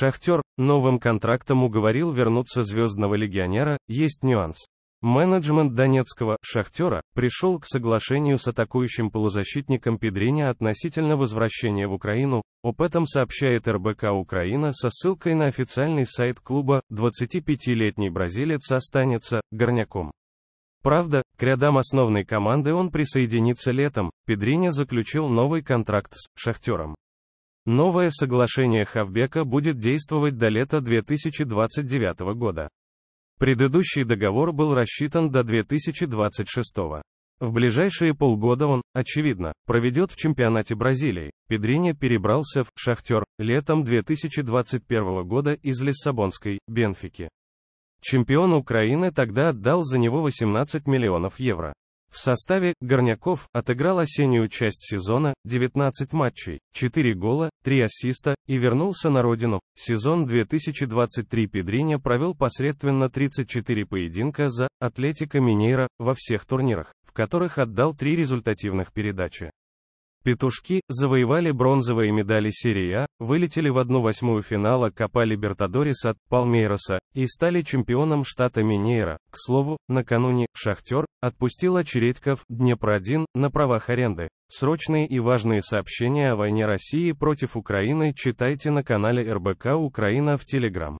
Шахтер новым контрактом уговорил вернуться звездного легионера, есть нюанс. Менеджмент донецкого «Шахтера» пришел к соглашению с атакующим полузащитником Педриня относительно возвращения в Украину. Об этом сообщает РБК «Украина» со ссылкой на официальный сайт клуба. 25-летний бразилец останется горняком. Правда, к рядам основной команды он присоединится летом. Педриня заключил новый контракт с «Шахтером». Новое соглашение Хавбека будет действовать до лета 2029 года. Предыдущий договор был рассчитан до 2026. В ближайшие полгода он, очевидно, проведет в чемпионате Бразилии. Педриня перебрался в «Шахтер» летом 2021 года из Лиссабонской «Бенфики». Чемпион Украины тогда отдал за него 18 миллионов евро. В составе «Горняков» отыграл осеннюю часть сезона, 19 матчей, 4 гола, 3 ассиста, и вернулся на родину. Сезон 2023 Педриня провел посредственно 34 поединка за «Атлетика Минейра» во всех турнирах, в которых отдал три результативных передачи. Петушки завоевали бронзовые медали серии А, вылетели в 1-8 финала Копа Либертадорис от Палмейроса и стали чемпионом штата Минейра. К слову, накануне Шахтер отпустил очередьков Днепр-1 на правах аренды. Срочные и важные сообщения о войне России против Украины читайте на канале РБК Украина в Телеграм.